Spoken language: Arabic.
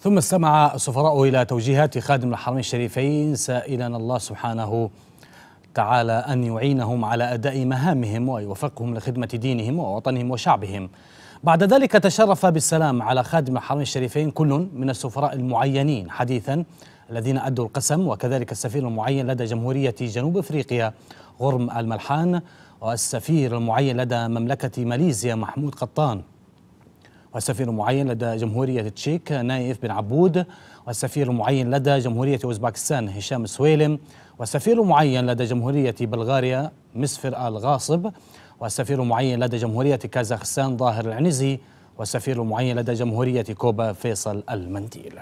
ثم استمع السفراء إلى توجيهات خادم الحرمين الشريفين سائلا الله سبحانه تعالى أن يعينهم على أداء مهامهم ويوفقهم لخدمة دينهم ووطنهم وشعبهم بعد ذلك تشرف بالسلام على خادم الحرمين الشريفين كل من السفراء المعينين حديثا الذين أدوا القسم وكذلك السفير المعين لدى جمهورية جنوب أفريقيا غرم الملحان والسفير المعين لدى مملكة ماليزيا محمود قطان والسفير المعين لدى جمهورية التشيك نايف بن عبود والسفير المعين لدى جمهورية أوزباكستان هشام سويلم والسفير المعين لدى جمهورية بلغاريا مسفر آل غاصب والسفير المعين لدى جمهورية كازاخستان ظاهر العنزي والسفير المعين لدى جمهورية كوبا فيصل المنديل